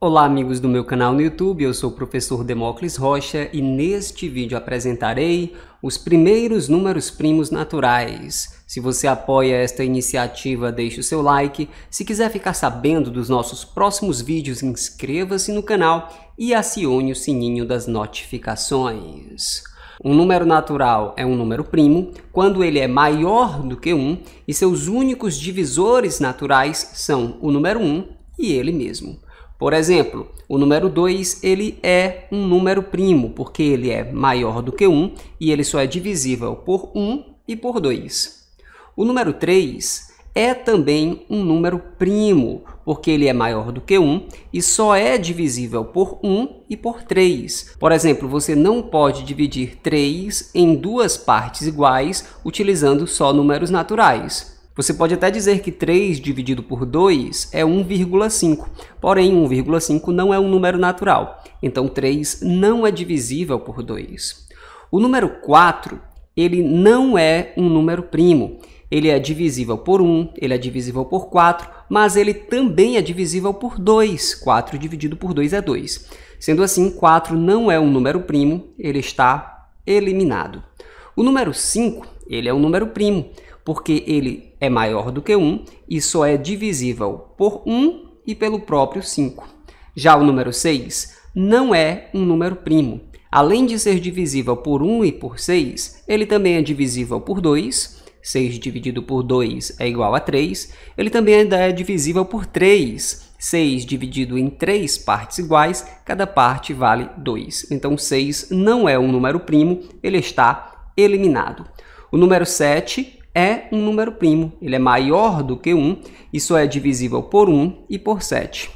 Olá amigos do meu canal no YouTube, eu sou o professor Demócles Rocha e neste vídeo apresentarei os primeiros números primos naturais. Se você apoia esta iniciativa, deixe o seu like. Se quiser ficar sabendo dos nossos próximos vídeos, inscreva-se no canal e acione o sininho das notificações. Um número natural é um número primo quando ele é maior do que 1 e seus únicos divisores naturais são o número 1 e ele mesmo. Por exemplo, o número 2 ele é um número primo, porque ele é maior do que 1 e ele só é divisível por 1 e por 2. O número 3 é também um número primo, porque ele é maior do que 1 e só é divisível por 1 e por 3. Por exemplo, você não pode dividir 3 em duas partes iguais utilizando só números naturais. Você pode até dizer que 3 dividido por 2 é 1,5, porém 1,5 não é um número natural, então 3 não é divisível por 2. O número 4, ele não é um número primo. Ele é divisível por 1, ele é divisível por 4, mas ele também é divisível por 2. 4 dividido por 2 é 2. Sendo assim, 4 não é um número primo, ele está eliminado. O número 5, ele é um número primo, porque ele é maior do que 1 e só é divisível por 1 e pelo próprio 5. Já o número 6 não é um número primo. Além de ser divisível por 1 e por 6, ele também é divisível por 2. 6 dividido por 2 é igual a 3. Ele também ainda é divisível por 3. 6 dividido em 3 partes iguais, cada parte vale 2. Então, 6 não é um número primo, ele está eliminado. O número 7 é um número primo, ele é maior do que 1 e só é divisível por 1 e por 7.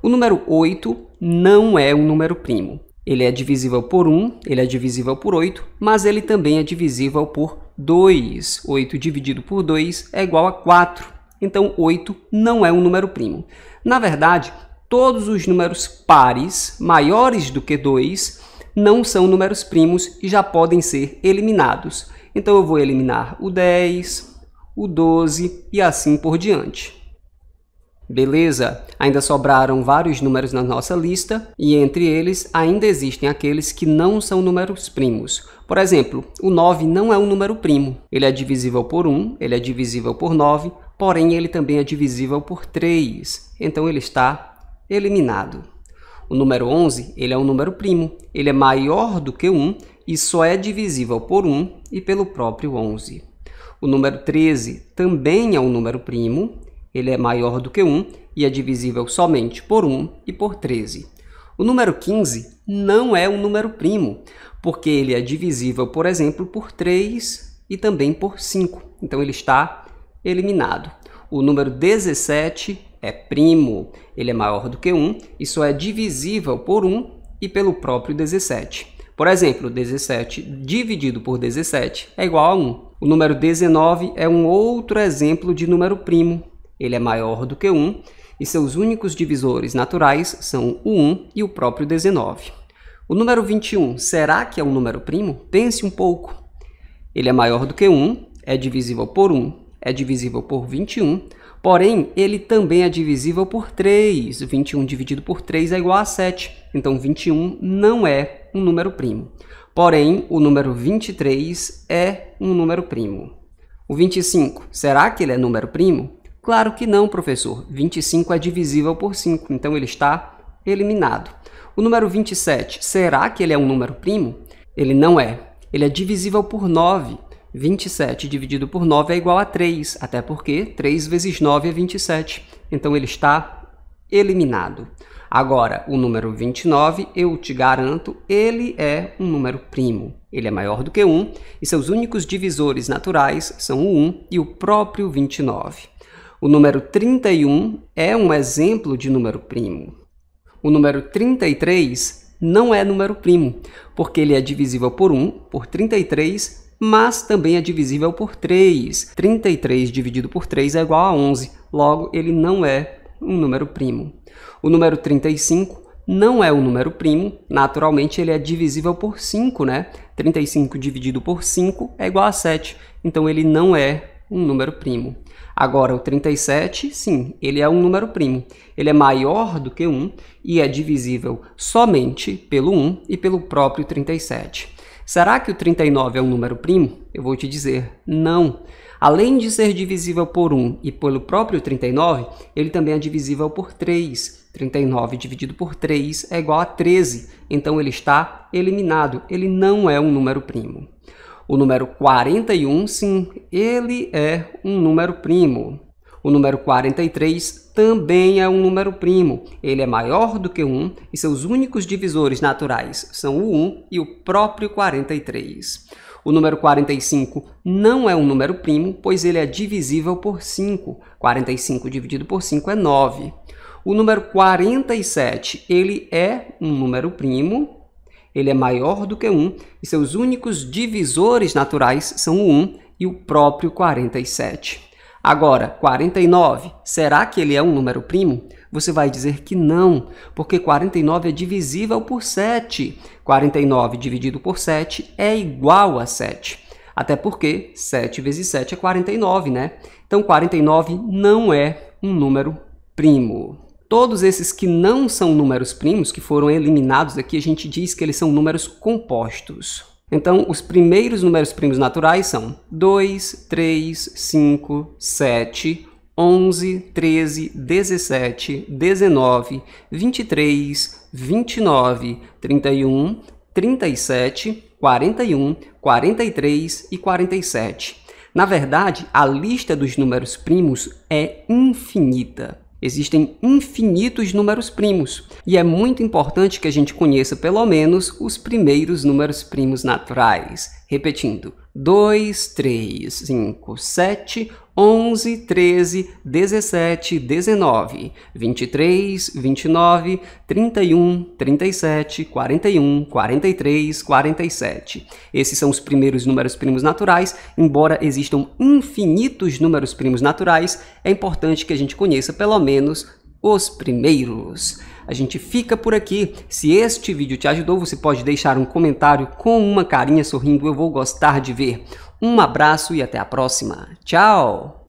O número 8 não é um número primo. Ele é divisível por 1, ele é divisível por 8, mas ele também é divisível por 2. 8 dividido por 2 é igual a 4. Então, 8 não é um número primo. Na verdade, todos os números pares maiores do que 2 não são números primos e já podem ser eliminados. Então eu vou eliminar o 10, o 12 e assim por diante. Beleza? Ainda sobraram vários números na nossa lista e entre eles ainda existem aqueles que não são números primos. Por exemplo, o 9 não é um número primo. Ele é divisível por 1, ele é divisível por 9, porém ele também é divisível por 3. Então ele está eliminado. O número 11 ele é um número primo, ele é maior do que 1 e só é divisível por 1 e pelo próprio 11. O número 13 também é um número primo, ele é maior do que 1 e é divisível somente por 1 e por 13. O número 15 não é um número primo, porque ele é divisível, por exemplo, por 3 e também por 5. Então ele está eliminado. O número 17 é primo, ele é maior do que 1 e só é divisível por 1 e pelo próprio 17. Por exemplo, 17 dividido por 17 é igual a 1. O número 19 é um outro exemplo de número primo. Ele é maior do que 1 e seus únicos divisores naturais são o 1 e o próprio 19. O número 21, será que é um número primo? Pense um pouco. Ele é maior do que 1, é divisível por 1 é divisível por 21, porém ele também é divisível por 3. 21 dividido por 3 é igual a 7, então 21 não é um número primo. Porém, o número 23 é um número primo. O 25, será que ele é número primo? Claro que não, professor. 25 é divisível por 5, então ele está eliminado. O número 27, será que ele é um número primo? Ele não é. Ele é divisível por 9, 27 dividido por 9 é igual a 3, até porque 3 vezes 9 é 27. Então ele está eliminado. Agora, o número 29, eu te garanto, ele é um número primo. Ele é maior do que 1 e seus únicos divisores naturais são o 1 e o próprio 29. O número 31 é um exemplo de número primo. O número 33 não é número primo, porque ele é divisível por 1, por 33 mas também é divisível por 3. 33 dividido por 3 é igual a 11, logo ele não é um número primo. O número 35 não é um número primo, naturalmente ele é divisível por 5, né? 35 dividido por 5 é igual a 7, então ele não é um número primo. Agora, o 37, sim, ele é um número primo. Ele é maior do que 1 e é divisível somente pelo 1 e pelo próprio 37. Será que o 39 é um número primo? Eu vou te dizer, não. Além de ser divisível por 1 e pelo próprio 39, ele também é divisível por 3. 39 dividido por 3 é igual a 13, então ele está eliminado, ele não é um número primo. O número 41, sim, ele é um número primo. O número 43 também é um número primo. Ele é maior do que 1 e seus únicos divisores naturais são o 1 e o próprio 43. O número 45 não é um número primo, pois ele é divisível por 5. 45 dividido por 5 é 9. O número 47, ele é um número primo, ele é maior do que 1 e seus únicos divisores naturais são o 1 e o próprio 47. Agora, 49, será que ele é um número primo? Você vai dizer que não, porque 49 é divisível por 7. 49 dividido por 7 é igual a 7. Até porque 7 vezes 7 é 49, né? Então 49 não é um número primo. Todos esses que não são números primos, que foram eliminados aqui, a gente diz que eles são números compostos. Então, os primeiros números primos naturais são 2, 3, 5, 7, 11, 13, 17, 19, 23, 29, 31, 37, 41, 43 e 47. Na verdade, a lista dos números primos é infinita. Existem infinitos números primos e é muito importante que a gente conheça pelo menos os primeiros números primos naturais. Repetindo, 2, 3, 5, 7, 11, 13, 17, 19, 23, 29, 31, 37, 41, 43, 47. Esses são os primeiros números primos naturais. Embora existam infinitos números primos naturais, é importante que a gente conheça pelo menos os primeiros. A gente fica por aqui. Se este vídeo te ajudou, você pode deixar um comentário com uma carinha sorrindo, eu vou gostar de ver. Um abraço e até a próxima. Tchau!